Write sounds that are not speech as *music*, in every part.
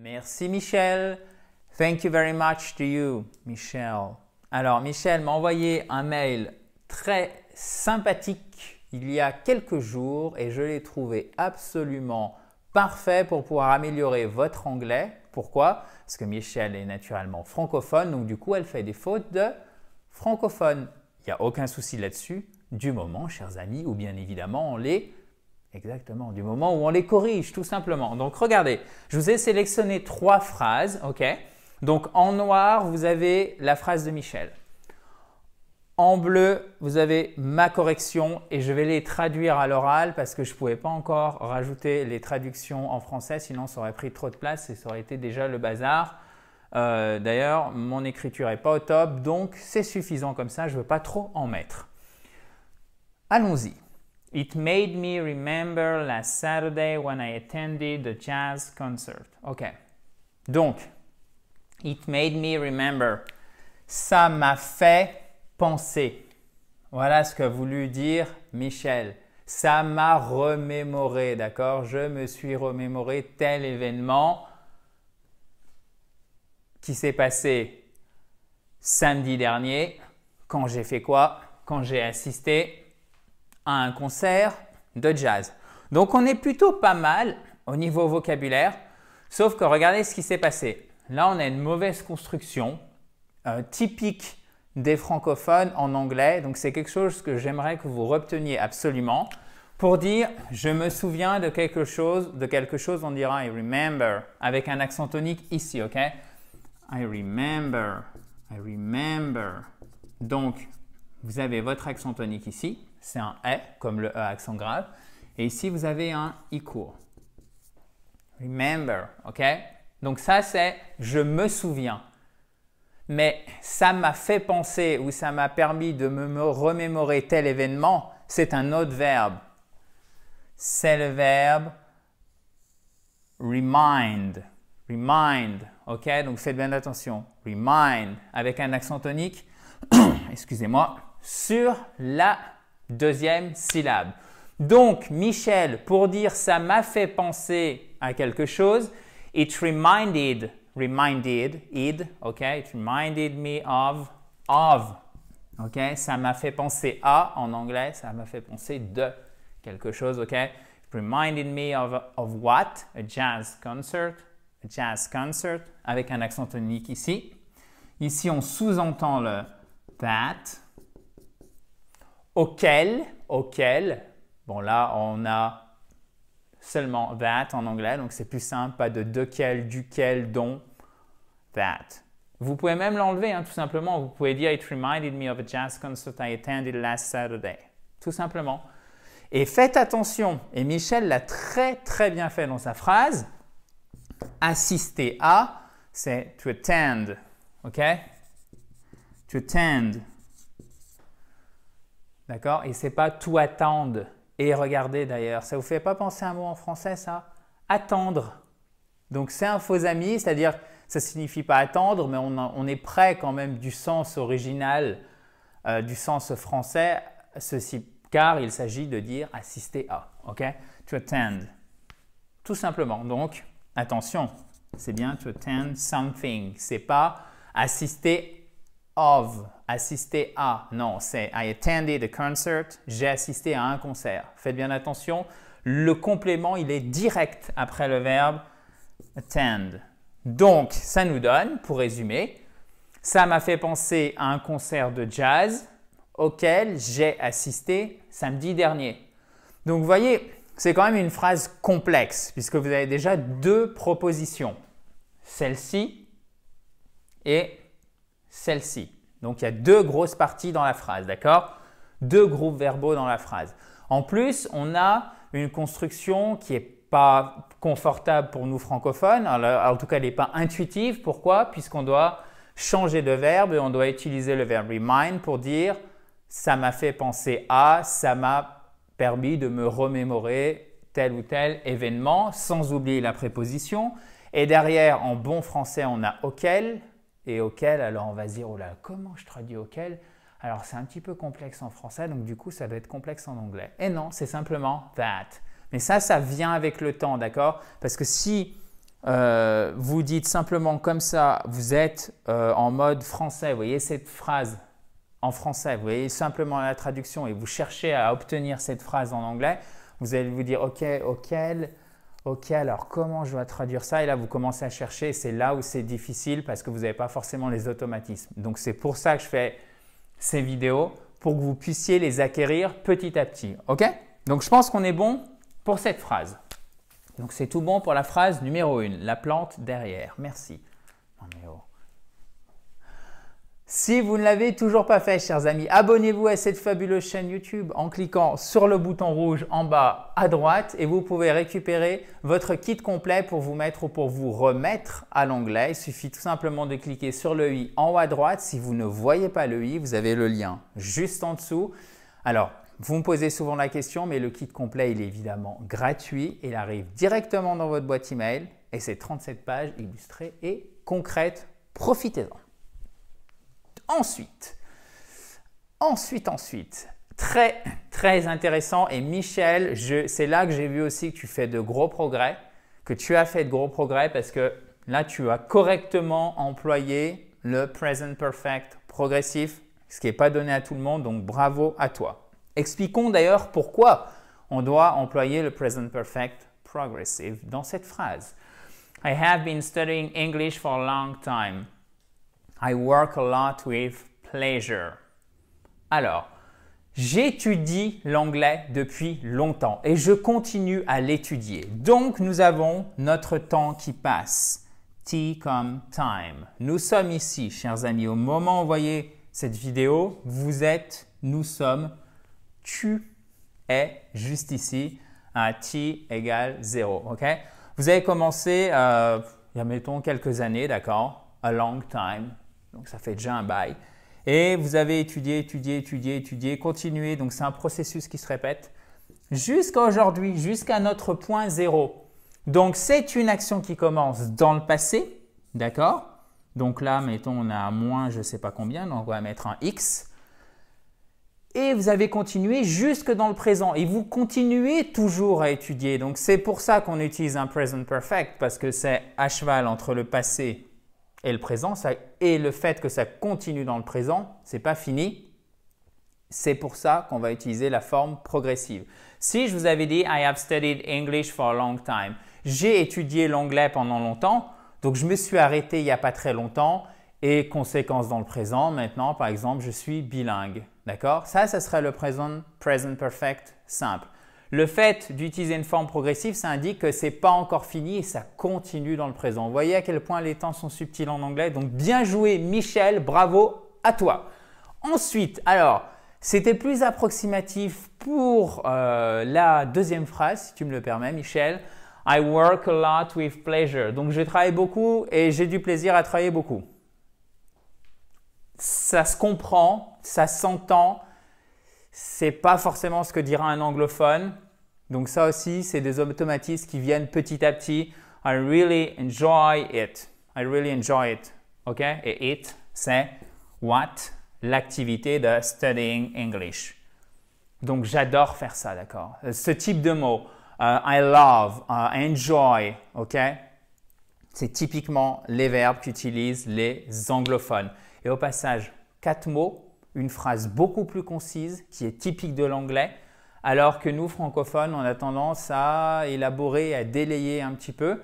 Merci Michel. Thank you very much to you, Michel. Alors Michel m'a envoyé un mail très sympathique il y a quelques jours et je l'ai trouvé absolument parfait pour pouvoir améliorer votre anglais. Pourquoi Parce que Michel est naturellement francophone, donc du coup elle fait des fautes de francophone. Il n'y a aucun souci là-dessus, du moment, chers amis, ou bien évidemment on les Exactement, du moment où on les corrige, tout simplement. Donc regardez, je vous ai sélectionné trois phrases, ok Donc en noir, vous avez la phrase de Michel. En bleu, vous avez ma correction et je vais les traduire à l'oral parce que je ne pouvais pas encore rajouter les traductions en français, sinon ça aurait pris trop de place et ça aurait été déjà le bazar. Euh, d'ailleurs, mon écriture n'est pas au top, donc c'est suffisant comme ça, je ne veux pas trop en mettre. Allons-y. It made me remember last Saturday when I attended the jazz concert. OK. Donc, it made me remember. Ça m'a fait penser. Voilà ce que voulu dire Michel. Ça m'a remémoré, d'accord Je me suis remémoré tel événement qui s'est passé samedi dernier, quand j'ai fait quoi Quand j'ai assisté un concert de jazz. Donc on est plutôt pas mal au niveau vocabulaire, sauf que regardez ce qui s'est passé. Là, on a une mauvaise construction euh, typique des francophones en anglais. Donc c'est quelque chose que j'aimerais que vous reteniez absolument. Pour dire je me souviens de quelque chose, de quelque chose, on dira I remember avec un accent tonique ici, OK I remember, I remember. Donc vous avez votre accent tonique ici c'est un E comme le E accent grave. Et ici, vous avez un I court. Remember, ok Donc ça, c'est je me souviens. Mais ça m'a fait penser ou ça m'a permis de me remémorer tel événement, c'est un autre verbe. C'est le verbe remind. Remind, ok Donc faites bien attention. Remind avec un accent tonique, *coughs* excusez-moi, sur la deuxième syllabe. Donc, Michel, pour dire ça m'a fait penser à quelque chose, it reminded, reminded, id, ok, it reminded me of, of, ok, ça m'a fait penser à en anglais, ça m'a fait penser de quelque chose, ok, it reminded me of, of what, a jazz concert, a jazz concert, avec un accent tonique ici. Ici, on sous-entend le that, auquel, auquel, bon là on a seulement that en anglais, donc c'est plus simple, pas de du duquel, dont, that. Vous pouvez même l'enlever, hein, tout simplement. Vous pouvez dire It reminded me of a jazz concert I attended last Saturday. Tout simplement. Et faites attention, et Michel l'a très très bien fait dans sa phrase. Assister à, c'est to attend. OK? To attend. D'accord Et c'est pas tout attendre et regardez d'ailleurs. Ça vous fait pas penser à un mot en français ça Attendre. Donc c'est un faux ami, c'est-à-dire ça signifie pas attendre, mais on, est prêt quand même du sens original, euh, du sens français, ceci, car il s'agit de dire assister à. Ok To attend. Tout simplement. Donc attention, c'est bien to attend something. C'est pas assister of, assister à, non, c'est I attended a concert, j'ai assisté à un concert. Faites bien attention, le complément, il est direct après le verbe attend. Donc, ça nous donne, pour résumer, ça m'a fait penser à un concert de jazz auquel j'ai assisté samedi dernier. Donc, vous voyez, c'est quand même une phrase complexe puisque vous avez déjà deux propositions. Celle-ci et celle-ci. Donc il y a deux grosses parties dans la phrase, d'accord Deux groupes verbaux dans la phrase. En plus, on a une construction qui n'est pas confortable pour nous francophones, en tout cas elle n'est pas intuitive. Pourquoi Puisqu'on doit changer de verbe et on doit utiliser le verbe remind pour dire ça m'a fait penser à, ça m'a permis de me remémorer tel ou tel événement, sans oublier la préposition. Et derrière, en bon français, on a auquel, et auquel, alors on va se dire, oh là, comment je traduis auquel Alors c'est un petit peu complexe en français, donc du coup ça doit être complexe en anglais. Et non, c'est simplement that. Mais ça, ça vient avec le temps, d'accord Parce que si euh, vous dites simplement comme ça, vous êtes euh, en mode français, vous voyez cette phrase en français, vous voyez simplement la traduction et vous cherchez à obtenir cette phrase en anglais, vous allez vous dire, ok, auquel Ok, alors comment je dois traduire ça Et là, vous commencez à chercher. C'est là où c'est difficile parce que vous n'avez pas forcément les automatismes. Donc, c'est pour ça que je fais ces vidéos pour que vous puissiez les acquérir petit à petit. Ok Donc, je pense qu'on est bon pour cette phrase. Donc, c'est tout bon pour la phrase numéro 1, la plante derrière. Merci. Si vous ne l'avez toujours pas fait, chers amis, abonnez-vous à cette fabuleuse chaîne YouTube en cliquant sur le bouton rouge en bas à droite et vous pouvez récupérer votre kit complet pour vous mettre ou pour vous remettre à l'onglet. Il suffit tout simplement de cliquer sur le i en haut à droite. Si vous ne voyez pas le i, vous avez le lien juste en dessous. Alors, vous me posez souvent la question, mais le kit complet, il est évidemment gratuit. Il arrive directement dans votre boîte email et c'est 37 pages illustrées et concrètes. Profitez-en. Ensuite, ensuite, ensuite, très, très intéressant. Et Michel, c'est là que j'ai vu aussi que tu fais de gros progrès, que tu as fait de gros progrès parce que là, tu as correctement employé le present perfect progressif, ce qui n'est pas donné à tout le monde. Donc, bravo à toi. Expliquons d'ailleurs pourquoi on doit employer le present perfect progressif dans cette phrase. I have been studying English for a long time. I work a lot with pleasure. Alors, j'étudie l'anglais depuis longtemps et je continue à l'étudier. Donc, nous avons notre temps qui passe. T comme time. Nous sommes ici, chers amis. Au moment où vous voyez cette vidéo, vous êtes, nous sommes, tu es juste ici. à T égale 0. Vous avez commencé, euh, il y a mettons quelques années, d'accord? A long time donc ça fait déjà un bail. Et vous avez étudié, étudié, étudié, étudié, continué. Donc c'est un processus qui se répète jusqu'à aujourd'hui, jusqu'à notre point zéro. Donc c'est une action qui commence dans le passé, d'accord Donc là, mettons, on a moins je ne sais pas combien, donc on va mettre un X. Et vous avez continué jusque dans le présent. Et vous continuez toujours à étudier. Donc c'est pour ça qu'on utilise un present perfect, parce que c'est à cheval entre le passé et le présent, et le fait que ça continue dans le présent, c'est pas fini. C'est pour ça qu'on va utiliser la forme progressive. Si je vous avais dit I have studied English for a long time, j'ai étudié l'anglais pendant longtemps, donc je me suis arrêté il n'y a pas très longtemps et conséquence dans le présent, maintenant par exemple, je suis bilingue. D'accord Ça, ça serait le présent, « present perfect simple. Le fait d'utiliser une forme progressive, ça indique que ce n'est pas encore fini et ça continue dans le présent. Vous voyez à quel point les temps sont subtils en anglais. Donc bien joué Michel, bravo à toi. Ensuite, alors, c'était plus approximatif pour euh, la deuxième phrase, si tu me le permets Michel. I work a lot with pleasure. Donc je travaille beaucoup et j'ai du plaisir à travailler beaucoup. Ça se comprend, ça s'entend, c'est pas forcément ce que dira un anglophone. Donc ça aussi, c'est des automatismes qui viennent petit à petit. I really enjoy it. I really enjoy it. OK Et it, c'est what L'activité de studying English. Donc j'adore faire ça, d'accord Ce type de mots, euh, I love, I euh, enjoy, OK C'est typiquement les verbes qu'utilisent les anglophones. Et au passage, quatre mots une phrase beaucoup plus concise qui est typique de l'anglais, alors que nous, francophones, on a tendance à élaborer, à délayer un petit peu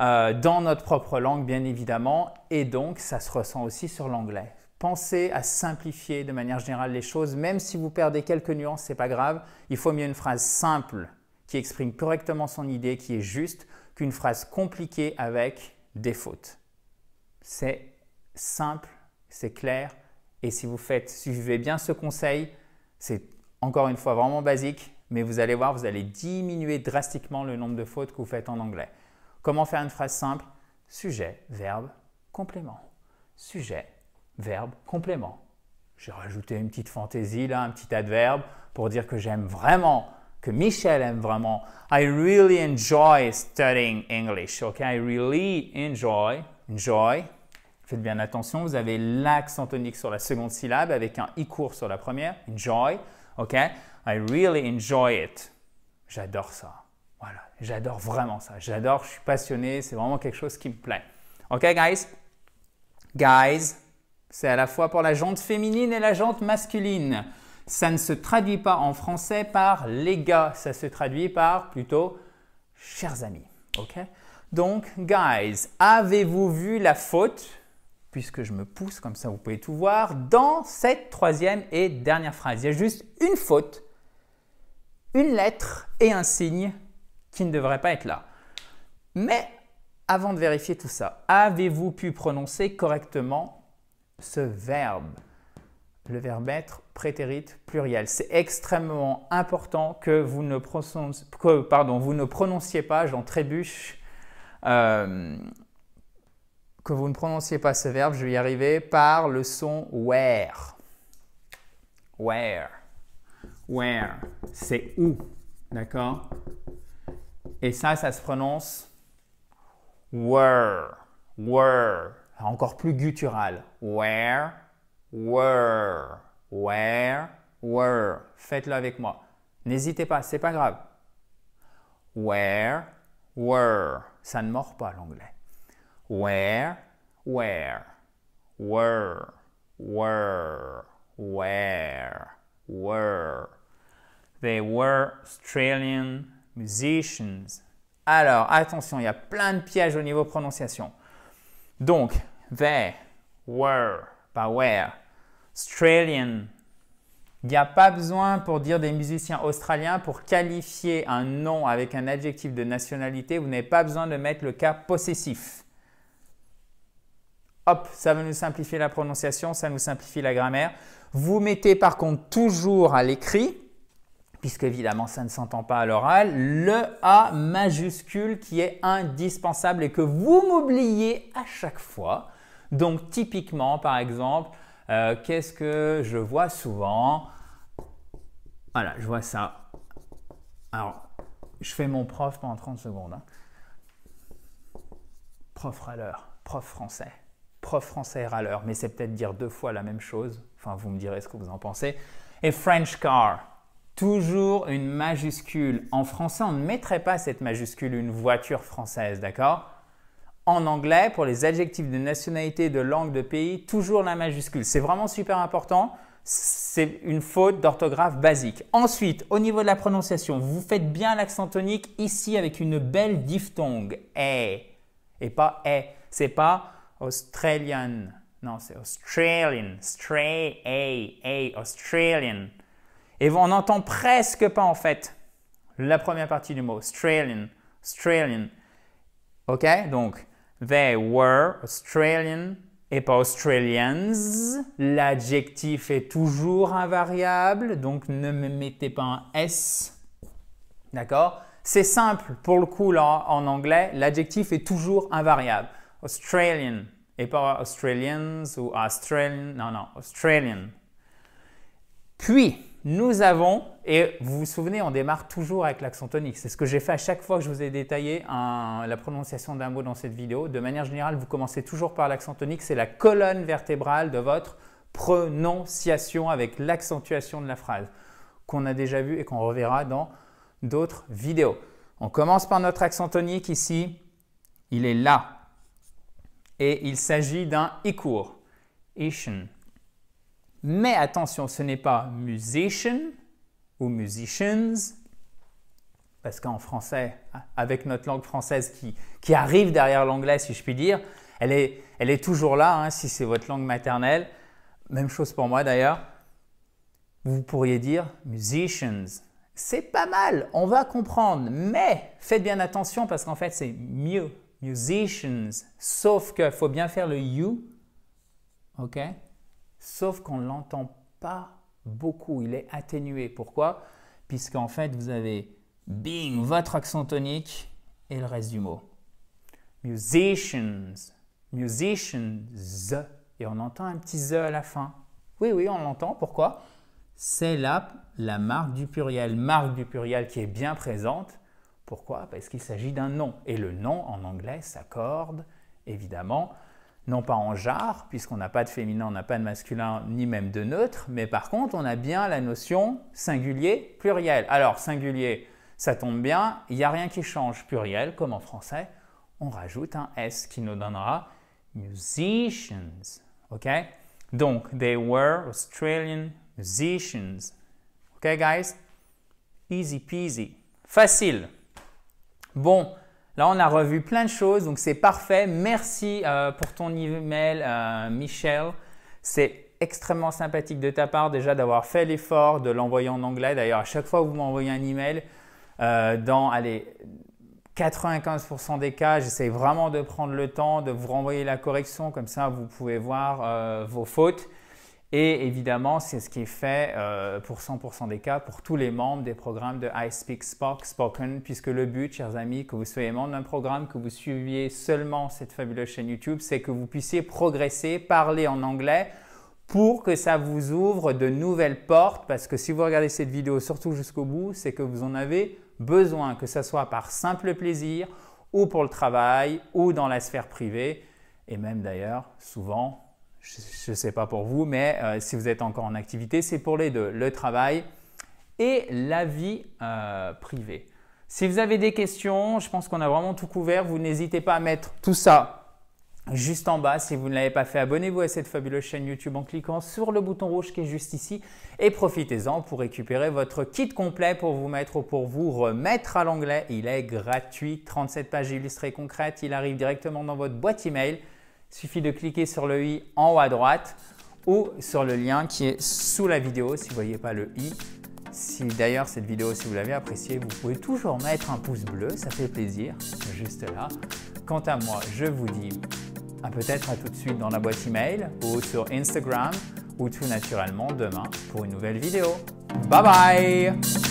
euh, dans notre propre langue, bien évidemment, et donc ça se ressent aussi sur l'anglais. Pensez à simplifier de manière générale les choses, même si vous perdez quelques nuances, c'est pas grave. Il faut mieux une phrase simple qui exprime correctement son idée, qui est juste, qu'une phrase compliquée avec des fautes. C'est simple, c'est clair, et si vous faites, suivez bien ce conseil, c'est encore une fois vraiment basique, mais vous allez voir, vous allez diminuer drastiquement le nombre de fautes que vous faites en anglais. Comment faire une phrase simple Sujet, verbe, complément. Sujet, verbe, complément. J'ai rajouté une petite fantaisie là, un petit adverbe pour dire que j'aime vraiment, que Michel aime vraiment. I really enjoy studying English. Okay, I really enjoy, enjoy, Faites bien attention, vous avez l'accent tonique sur la seconde syllabe avec un i court sur la première. Enjoy. OK? I really enjoy it. J'adore ça. Voilà. J'adore vraiment ça. J'adore, je suis passionné. C'est vraiment quelque chose qui me plaît. OK, guys? Guys, c'est à la fois pour la jante féminine et la jante masculine. Ça ne se traduit pas en français par les gars. Ça se traduit par plutôt chers amis. OK? Donc, guys, avez-vous vu la faute puisque je me pousse, comme ça vous pouvez tout voir, dans cette troisième et dernière phrase. Il y a juste une faute, une lettre et un signe qui ne devraient pas être là. Mais avant de vérifier tout ça, avez-vous pu prononcer correctement ce verbe Le verbe être prétérite pluriel. C'est extrêmement important que vous ne, prononciez, que, pardon, vous ne prononciez pas, j'en trébuche, euh, que vous ne prononciez pas ce verbe, je vais y arriver par le son where. Where. Where. C'est où. D'accord Et ça, ça se prononce were. Were. Encore plus guttural. Where. Were. Where. Were. Faites-le avec moi. N'hésitez pas, c'est pas grave. Where. Were. Ça ne mord pas l'anglais where, where, were, were, where, were. They were Australian musicians. Alors, attention, il y a plein de pièges au niveau prononciation. Donc, they were, pas where, Australian. Il n'y a pas besoin pour dire des musiciens australiens pour qualifier un nom avec un adjectif de nationalité. Vous n'avez pas besoin de mettre le cas possessif. Hop, ça va nous simplifier la prononciation, ça nous simplifie la grammaire. Vous mettez par contre toujours à l'écrit, puisque évidemment ça ne s'entend pas à l'oral, le A majuscule qui est indispensable et que vous m'oubliez à chaque fois. Donc typiquement, par exemple, euh, qu'est-ce que je vois souvent Voilà, je vois ça. Alors, je fais mon prof pendant 30 secondes. Hein. Prof râleur, prof français prof français à l'heure, mais c'est peut-être dire deux fois la même chose. Enfin, vous me direz ce que vous en pensez. Et French car, toujours une majuscule. En français, on ne mettrait pas cette majuscule une voiture française, d'accord En anglais, pour les adjectifs de nationalité, de langue, de pays, toujours la majuscule. C'est vraiment super important. C'est une faute d'orthographe basique. Ensuite, au niveau de la prononciation, vous faites bien l'accent tonique ici avec une belle diphtongue. Eh et pas eh. C'est pas Australian. Non, c'est Australian. Stray, A, A, Australian. Et on n'entend presque pas en fait la première partie du mot. Australian, Australian. OK Donc, they were Australian et pas Australians. L'adjectif est toujours invariable, donc ne me mettez pas un S. D'accord C'est simple. Pour le coup, là, en anglais, l'adjectif est toujours invariable. Australian et pas Australians ou Australian. Non, non, Australian. Puis, nous avons, et vous vous souvenez, on démarre toujours avec l'accent tonique. C'est ce que j'ai fait à chaque fois que je vous ai détaillé la prononciation d'un mot dans cette vidéo. De manière générale, vous commencez toujours par l'accent tonique. C'est la colonne vertébrale de votre prononciation avec l'accentuation de la phrase qu'on a déjà vu et qu'on reverra dans d'autres vidéos. On commence par notre accent tonique ici. Il est là, et il s'agit d'un ikur, ishin. Mais attention, ce n'est pas musician ou musicians, parce qu'en français, avec notre langue française qui, qui arrive derrière l'anglais, si je puis dire, elle est, elle est toujours là, hein, si c'est votre langue maternelle. Même chose pour moi d'ailleurs. Vous pourriez dire musicians. C'est pas mal, on va comprendre, mais faites bien attention parce qu'en fait, c'est mieux musicians. Sauf qu'il faut bien faire le you, ok Sauf qu'on ne l'entend pas beaucoup, il est atténué. Pourquoi Puisqu'en fait, vous avez bing » votre accent tonique, et le reste du mot. Musicians, musicians, et on entend un petit the à la fin. Oui, oui, on l'entend. Pourquoi C'est là la marque du pluriel, marque du pluriel qui est bien présente pourquoi Parce qu'il s'agit d'un nom. Et le nom en anglais s'accorde, évidemment, non pas en genre, puisqu'on n'a pas de féminin, on n'a pas de masculin, ni même de neutre, mais par contre, on a bien la notion singulier, pluriel. Alors, singulier, ça tombe bien, il n'y a rien qui change. Pluriel, comme en français, on rajoute un S qui nous donnera musicians. OK Donc, they were Australian musicians. OK, guys Easy peasy. Facile. Bon, là on a revu plein de choses, donc c'est parfait. Merci euh, pour ton email, euh, Michel. C'est extrêmement sympathique de ta part déjà d'avoir fait l'effort de l'envoyer en anglais. D'ailleurs, à chaque fois que vous m'envoyez un email, euh, dans allez, 95% des cas, j'essaie vraiment de prendre le temps de vous renvoyer la correction. Comme ça, vous pouvez voir vos fautes. Et évidemment, c'est ce qui est fait euh, pour 100% des cas, pour tous les membres des programmes de I Speak Spoken, puisque le but, chers amis, que vous soyez membre d'un programme, que vous suiviez seulement cette fabuleuse chaîne YouTube, c'est que vous puissiez progresser, parler en anglais pour que ça vous ouvre de nouvelles portes, parce que si vous regardez cette vidéo surtout jusqu'au bout, c'est que vous en avez besoin, que ce soit par simple plaisir ou pour le travail ou dans la sphère privée, et même d'ailleurs souvent je ne sais pas pour vous, mais euh, si vous êtes encore en activité, c'est pour les deux, le travail et la vie euh, privée. Si vous avez des questions, je pense qu'on a vraiment tout couvert. Vous n'hésitez pas à mettre tout ça juste en bas. Si vous ne l'avez pas fait, abonnez-vous à cette fabuleuse chaîne YouTube en cliquant sur le bouton rouge qui est juste ici et profitez-en pour récupérer votre kit complet pour vous mettre ou pour vous remettre à l'anglais. Il est gratuit, 37 pages illustrées concrètes. Il arrive directement dans votre boîte email. Il suffit de cliquer sur le i en haut à droite ou sur le lien qui est sous la vidéo si vous ne voyez pas le i. Si d'ailleurs cette vidéo, si vous l'avez appréciée, vous pouvez toujours mettre un pouce bleu, ça fait plaisir, juste là. Quant à moi, je vous dis à peut-être à tout de suite dans la boîte email ou sur Instagram ou tout naturellement demain pour une nouvelle vidéo. Bye bye